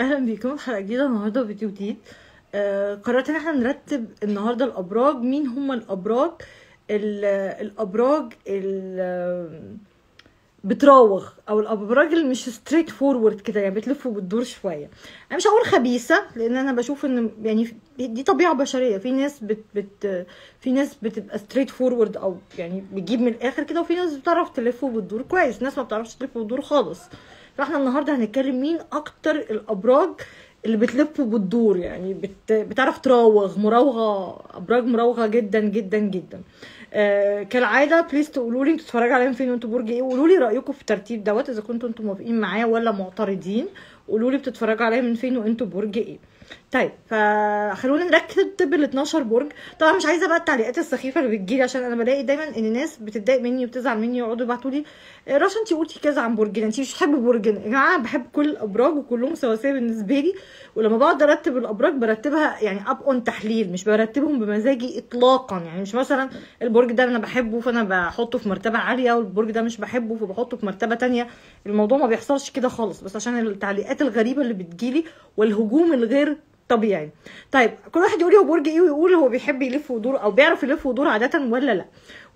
اهلا بيكم في حلقه جديده النهارده فيديو جديد آه قررت ان احنا نرتب النهارده الابراج مين هم الابراج الابراج ال بتراوغ او الابراج اللي مش ستريت فورورد كده يعني بتلف وبتدور شويه انا مش هقول خبيثه لان انا بشوف ان يعني دي طبيعه بشريه في ناس بت بت في ناس بتبقى ستريت فورورد او يعني بتجيب من الاخر كده وفي ناس بتعرف تلف وبتدور كويس ناس ما بتعرفش تلف وبتدور خالص فاحنا النهارده هنتكلم مين اكتر الابراج اللي بتلف وبتدور يعني بت بتعرف تراوغ مراوغه ابراج مراوغه جدا جدا جدا آه كالعاده بليز تقولوا لي انتوا بتتفرجوا عليهم فين وانتوا برج ايه وقولوا لي رايكم في الترتيب دوت اذا كنتوا انتوا موافقين معايا ولا معترضين قولوا لي بتتفرجوا عليا من فين وانتوا برج ايه طيب فخلونا نركز ال 12 برج طبعا مش عايزه بقى التعليقات السخيفه اللي بتجيلي عشان انا بلاقي دايما ان الناس بتتضايق مني وبتزعل مني ويقعدوا يبعتوا لي إيه، رشا انت قلتي كذا عن برجنا انت مش بتحبي برجنا يا جماعه بحب كل الابراج وكلهم سواسيه بالنسبه لي ولما بقعد ارتب الابراج برتبها يعني اب اون تحليل مش برتبهم بمزاجي اطلاقا يعني مش مثلا البرج ده انا بحبه فانا بحطه في مرتبه عاليه والبرج ده مش بحبه فبحطه في مرتبه ثانيه الموضوع ما بيحصلش كده خالص بس عشان التعليقات الغريبه اللي بتجيلي والهجوم الغير طبيعي طيب كل واحد يقول هو برج ايه ويقول هو بيحب يلف ويدور او بيعرف يلف ويدور عاده ولا لا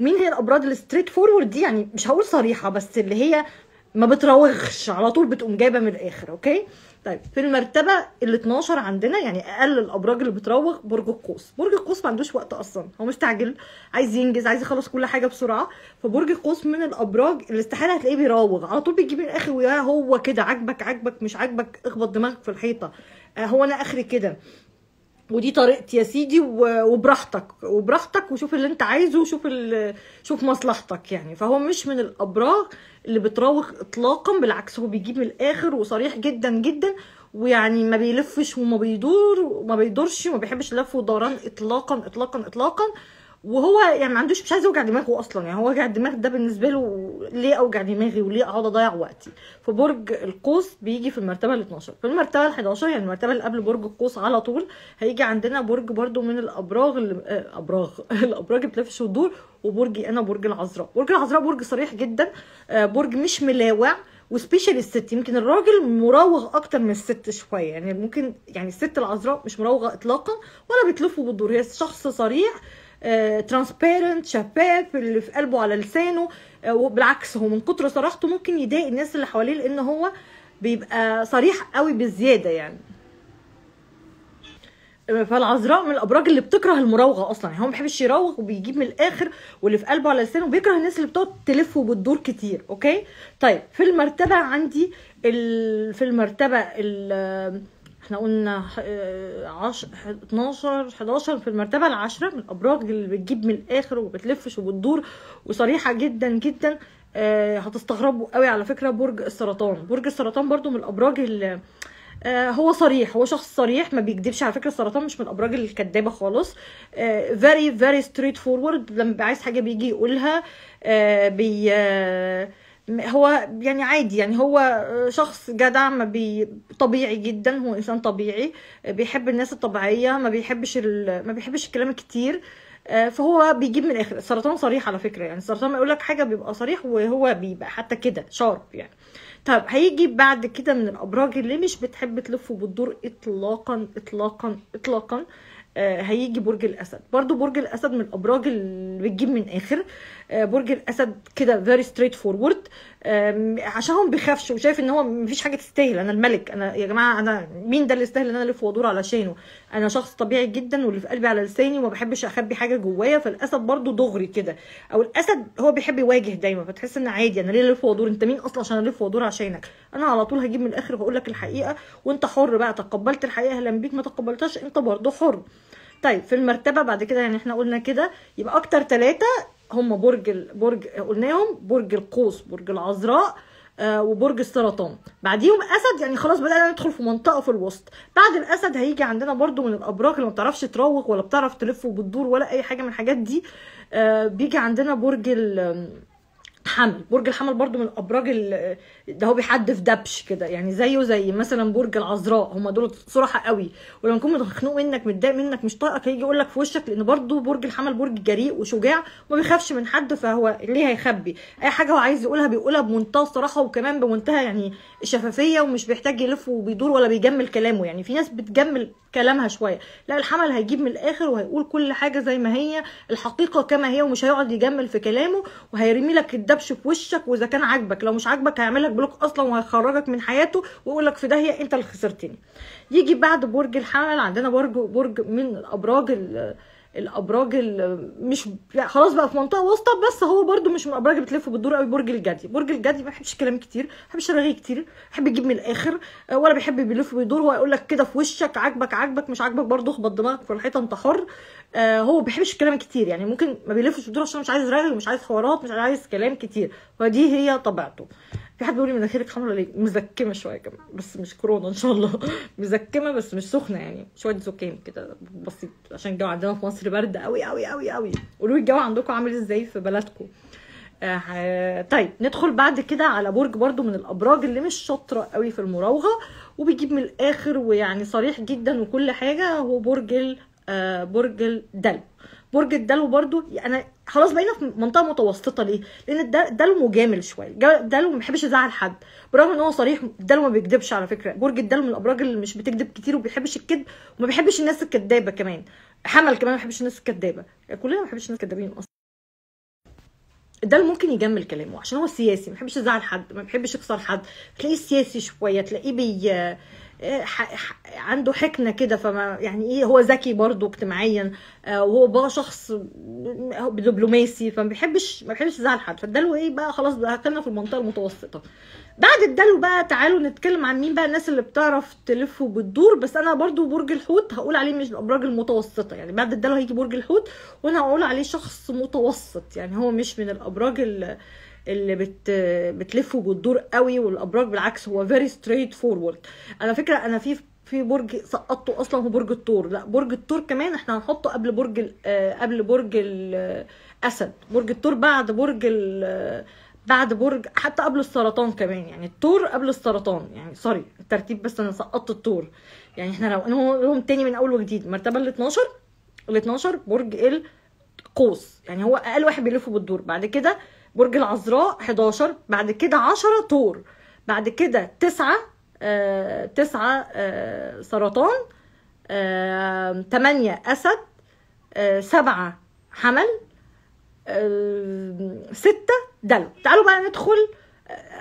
ومين هي الابراج الستريت فورورد دي يعني مش هقول صريحه بس اللي هي ما بتراوغش على طول بتقوم جايبه من الاخر اوكي طيب في المرتبه ال 12 عندنا يعني اقل الابراج اللي بتروغ برج القوس برج القوس ما عندوش وقت اصلا هو مستعجل عايز ينجز عايز يخلص كل حاجه بسرعه فبرج القوس من الابراج اللي استحاله هتلاقيه بيراوغ على طول بيجيب الاخر ويا هو كده عاجبك عاجبك مش عاجبك اخبط دماغك في الحيطه آه، هو انا اخري كده ودي طريقتي يا سيدي وبراحتك وبراحتك وشوف اللي انت عايزه وشوف شوف مصلحتك يعني فهو مش من الابراج اللي بتراوغ اطلاقا بالعكس هو بيجيب من الاخر وصريح جدا جدا ويعني ما بيلفش وما بيدور وما بيدورش وما بيحبش اللف والدوران اطلاقا اطلاقا اطلاقا وهو يعني ما عندوش مش عايز يوجع دماغه اصلا يعني هو وجع الدماغ ده بالنسبه له ليه اوجع دماغي وليه اقعد اضيع وقتي فبرج القوس بيجي في المرتبه ال 12 في المرتبه ال 11 يعني المرتبه اللي قبل برج القوس على طول هيجي عندنا برج برده من الابراغ اللي آه، ابراغ الابراج بتلفش الدور وبرجي انا برج العذراء برج العذراء برج صريح جدا آه، برج مش ملاوع وسبيشال الست يمكن الراجل مراوغ اكتر من الست شويه يعني ممكن يعني الست العذراء مش مراوغه اطلاقا ولا بتلف وبتدور هي شخص صريح ترانسبيرنت آه، شفاف اللي في قلبه على لسانه آه، وبالعكس هو من كتر صراحته ممكن يضايق الناس اللي حواليه لان هو بيبقى صريح قوي بالزياده يعني آه، فالعذراء من الابراج اللي بتكره المراوغه اصلا يعني هو ما بيحبش يراوغ وبيجيب من الاخر واللي في قلبه على لسانه بيكره الناس اللي بتقعد تلف وبتدور كتير اوكي طيب في المرتبه عندي ال... في المرتبه ال... احنا قلنا 10 12 11 في المرتبه العاشره من الابراج اللي بتجيب من الاخر وبتلفش وبتدور وصريحه جدا جدا آه، هتستغربوا قوي على فكره برج السرطان برج السرطان برضو من الابراج اللي آه، هو صريح هو شخص صريح ما بيكذبش على فكره السرطان مش من الابراج الكدابه خالص فيري فيري ستريت فورورد لما بيبقى عايز حاجه بيجي يقولها آه، بي هو يعني عادي يعني هو شخص جدع ما بي طبيعي جدا هو انسان طبيعي بيحب الناس الطبيعيه ما بيحبش ال... ما بيحبش الكلام الكتير فهو بيجيب من الاخر السرطان صريح على فكره يعني السرطان يقول لك حاجه بيبقى صريح وهو بيبقى حتى كده شارب يعني طب هيجي بعد كده من الابراج اللي مش بتحب تلف وبتدور اطلاقا اطلاقا اطلاقا آه، هيجي برج الاسد برضو برج الاسد من الابراج اللي بتجيب من اخر آه، برج الاسد كده فيري ستريت فورورد عشان هو ما بيخافش وشايف ان هو مفيش حاجه تستاهل انا الملك انا يا جماعه انا مين ده اللي يستاهل ان انا الف وادور علشانه انا شخص طبيعي جدا واللي في قلبي على لساني وما بحبش اخبي حاجه جوايا فالاسد برضو دغري كده او الاسد هو بيحب يواجه دايما فتحس ان عادي انا ليه الف وادور انت مين اصلا عشان الف وادور عشانك انا على طول هجيب من الاخر وهقول لك الحقيقه وانت حر بقى تقبلت الحقيقه اهلا بيك ما تقبلتهاش انت برضو حر طيب في المرتبه بعد كده يعني احنا قلنا كده يبقى اكتر ثلاثه هم برج برج قلناهم برج القوس برج العذراء آه، وبرج السرطان بعديهم اسد يعني خلاص بدانا ندخل في منطقه في الوسط بعد الاسد هيجي عندنا برضو من الابراج اللي ما بتعرفش تروق ولا بتعرف تلف وبتدور ولا اي حاجه من الحاجات دي آه، بيجي عندنا برج ال حمل برج الحمل برضو من الابراج ده هو بيحدف دبش كده يعني زيه زي مثلا برج العذراء هم دول صراحه قوي ولما يكون مخنوق منك متضايق منك مش طايقك هيجي يقول لك في وشك لان برضو برج الحمل برج جريء وشجاع وما بيخافش من حد فهو ليه هيخبي اي حاجه هو عايز يقولها بيقولها بمنتهى الصراحه وكمان بمنتهى يعني الشفافيه ومش بيحتاج يلف وبيدور ولا بيجمل كلامه يعني في ناس بتجمل كلامها شويه لا الحمل هيجيب من الاخر وهيقول كل حاجه زي ما هي الحقيقه كما هي ومش هيقعد يجمل في كلامه وهيرمي لك الدبش في وشك واذا كان عاجبك لو مش عاجبك هيعمل لك بلوك اصلا وهيخرجك من حياته ويقول لك في داهيه انت اللي خسرتني يجي بعد برج الحمل عندنا برج برج من الابراج الابراج مش خلاص بقى في منطقه وسطى بس هو برده مش من الابراج اللي بتلف وبتدور قوي برج الجدي برج الجدي ما بيحبش كلام كتير ما بيحبش رغي كتير بيحب يجيب من الاخر آه، ولا بيحب بيلف ويدور هو يقول لك كده في وشك عاجبك عاجبك مش عاجبك برده اخبط دماغك في الحيطه انت حر آه، هو ما بيحبش الكلام كتير يعني ممكن ما بيلفش ويدور عشان مش عايز رغي ومش عايز حوارات مش عايز كلام كتير فدي هي طبيعته في حد بيقول لي مناخيرك حمرا ليه مزكمه شويه كمان بس مش كورونا ان شاء الله مزكمه بس مش سخنه يعني شويه زكام كده بسيط عشان الجو عندنا في مصر برد قوي قوي قوي قوي قولوا لي الجو عندكم عامل ازاي في بلدكم آه طيب ندخل بعد كده على برج برضو من الابراج اللي مش شاطره قوي في المراوغه وبيجيب من الاخر ويعني صريح جدا وكل حاجه هو برج آه برج الدلو برج الدلو برضو انا خلاص بقينا في منطقه متوسطه ليه؟ لان الدلو مجامل شويه، الدلو ما بيحبش يزعل حد، برغم ان هو صريح الدلو ما بيكذبش على فكره، برج الدلو من الابراج اللي مش بتكذب كتير وما بيحبش الكذب وما بيحبش الناس الكذابه كمان، حمل كمان ما بيحبش الناس الكذابه، كلنا ما بنحبش الناس الكذابين اصلا. الدلو ممكن يجمل كلامه عشان هو سياسي ما بيحبش يزعل حد، ما بيحبش يخسر حد، تلاقيه سياسي شويه، تلاقيه بي عنده حكمه كده فما يعني ايه هو ذكي برضه اجتماعيا آه، وهو بقى شخص دبلوماسي فما بيحبش ما بيحبش يزعل حد فالدلو ايه بقى خلاص دخلنا في المنطقه المتوسطه بعد الدلو بقى تعالوا نتكلم عن مين بقى الناس اللي بتعرف تلف وبتدور بس انا برضو برج الحوت هقول عليه مش الابراج المتوسطه يعني بعد الدلو هيجي برج الحوت وانا هقول عليه شخص متوسط يعني هو مش من الابراج اللي اللي بت بتلف وبتدور قوي والابراج بالعكس هو فيري ستريت فورورد على فكره انا في في برج سقطته اصلا هو برج الثور لا برج الثور كمان احنا هنحطه قبل برج آه، قبل برج الاسد آه، برج الثور بعد برج آه، بعد برج حتى قبل السرطان كمان يعني الثور قبل السرطان يعني سوري الترتيب بس انا سقطت الثور يعني احنا لو لهم تاني من اول وجديد المرتبه ال 12 ال 12 برج القوس يعني هو اقل واحد بيلف بالدور بعد كده برج العذراء 11 بعد كده 10 طور بعد كده 9 9 آه، آه، سرطان 8 اسد 7 آه، حمل 6 دلو تعالوا بقى ندخل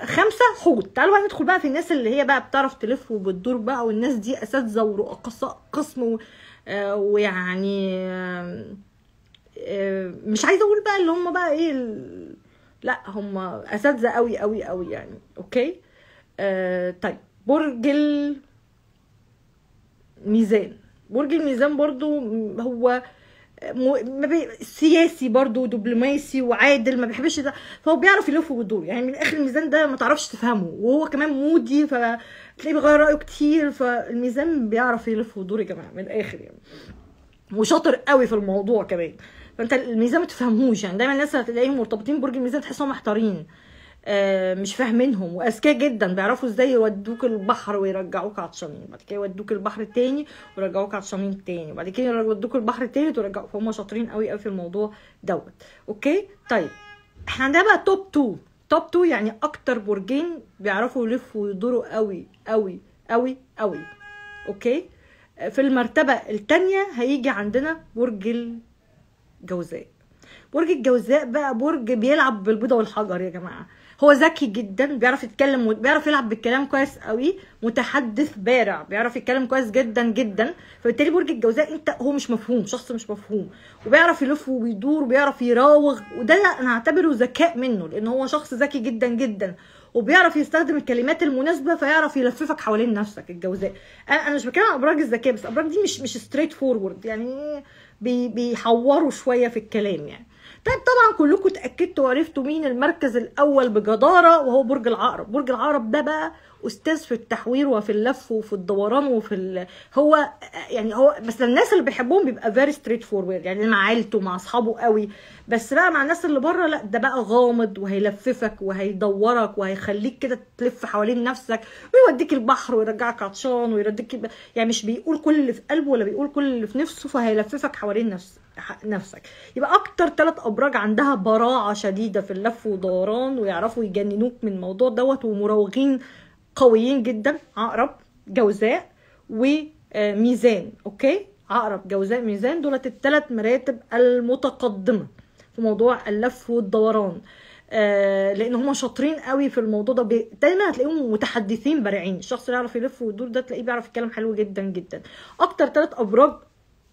خمسة حوت تعالوا بقى ندخل بقى في الناس اللي هي بقى بتعرف تلف وبتدور بقى والناس دي اساتذه ورؤساء قسم ويعني مش عايزه اقول بقى اللي هم بقى ايه لا هم اساتذه قوي قوي قوي يعني اوكي آه طيب برج الميزان برج الميزان برضو هو سياسي برضو دبلوماسي وعادل ما بيحبش ده فهو بيعرف يلف ويدور يعني من اخر الميزان ده ما تعرفش تفهمه وهو كمان مودي فتلاقيه بيغير رايه كتير فالميزان بيعرف يلف ويدور يا جماعه من الاخر يعني وشاطر قوي في الموضوع كمان فانت الميزان ما تفهمهوش يعني دايما الناس هتلاقيهم مرتبطين برج الميزان تحسهم محتارين آه، مش فاهمينهم واذكياء جدا بيعرفوا ازاي يودوك البحر ويرجعوك عطشانين بعد كده يودوك البحر التاني ويرجعوك عطشانين تاني وبعد كده يودوك البحر التالت ويرجعوك فهم شاطرين قوي قوي في الموضوع دوت اوكي طيب احنا عندنا بقى توب 2 توب 2 يعني اكتر برجين بيعرفوا يلفوا ويدوروا قوي قوي قوي قوي اوكي آه، في المرتبه الثانيه هيجي عندنا برج جوزاء برج الجوزاء بقى برج بيلعب بالبيضه والحجر يا جماعه هو ذكي جدا بيعرف يتكلم بيعرف يلعب بالكلام كويس قوي متحدث بارع بيعرف يتكلم كويس جدا جدا فبالتالي برج الجوزاء انت هو مش مفهوم شخص مش مفهوم وبيعرف يلف وبيدور وبيعرف يراوغ وده انا اعتبره ذكاء منه لان هو شخص ذكي جدا جدا وبيعرف يستخدم الكلمات المناسبه فيعرف يلففك حوالين نفسك الجوزاء انا مش بتكلم عن ابراج الذكاء بس ابراج دي مش مش ستريت فورورد يعني بي بيحوروا شويه في الكلام يعني طيب طبعا كلكم اتاكدتوا وعرفتوا مين المركز الاول بجداره وهو برج العقرب برج العقرب ده بقى استاذ في التحوير وفي اللف وفي الدوران وفي ال... هو يعني هو بس الناس اللي بيحبهم بيبقى فيري ستريت فورورد يعني مع عيلته مع اصحابه قوي بس بقى مع الناس اللي بره لا ده بقى غامض وهيلففك وهيدورك وهيخليك كده تلف حوالين نفسك ويوديك البحر ويرجعك عطشان ويرديك يعني مش بيقول كل اللي في قلبه ولا بيقول كل اللي في نفسه فهيلففك حوالين نفسك نفسك يبقى اكتر ثلاث ابراج عندها براعه شديده في اللف ودوران ويعرفوا يجننوك من الموضوع دوت ومراوغين قويين جدا عقرب جوزاء وميزان اوكي عقرب جوزاء ميزان دولت الثلاث مراتب المتقدمه في موضوع اللف والدوران آه لان هما شاطرين قوي في الموضوع ده دايما هتلاقيهم متحدثين بارعين الشخص اللي يعرف يلف ويدور ده تلاقيه بيعرف يتكلم حلو جدا جدا اكتر ثلاث ابراج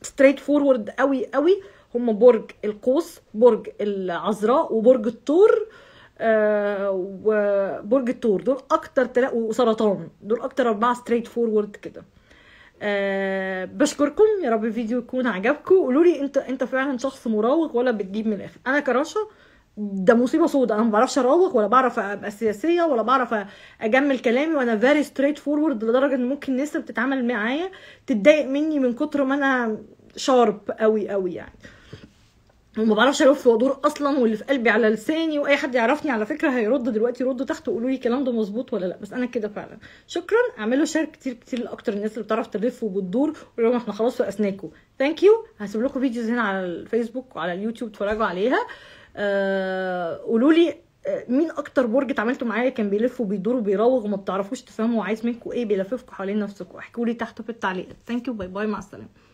ستريت فورورد قوي قوي هما برج القوس برج العذراء وبرج الثور آه آه، وبرج الثور دول اكتر تلا... وسرطان دول اكتر اربعه ستريت فورورد كده أه بشكركم يا رب الفيديو يكون عجبكم قولوا لي انت انت فعلا شخص مراوغ ولا بتجيب من الاخر انا كرشا ده مصيبه سودا انا ما بعرفش اراوغ ولا بعرف ابقى سياسيه ولا بعرف اجمل كلامي وانا فيري ستريت فورورد لدرجه ان ممكن الناس بتتعامل معايا تتضايق مني من كتر ما انا شارب قوي قوي يعني وما بعرفش ارد في وادور اصلا واللي في قلبي على لساني واي حد يعرفني على فكره هيرد دلوقتي يرد تحت وقولوا لي الكلام ده مظبوط ولا لا بس انا كده فعلا شكرا اعملوا شير كتير كتير لاكتر الناس اللي بتعرف تلف وبتدور ولو احنا خلاص في اسناكو ثانك يو هسيب لكم فيديوز هنا على الفيسبوك وعلى اليوتيوب اتفرجوا عليها آه قولوا لي آه، مين اكتر برج اتعاملتوا معايا كان بيلف وبيدور وبيراوغ وما بتعرفوش تفهموا عايز منكم ايه بيلففكم حوالين نفسكم احكوا لي تحت في التعليقات ثانك يو باي باي مع السلامه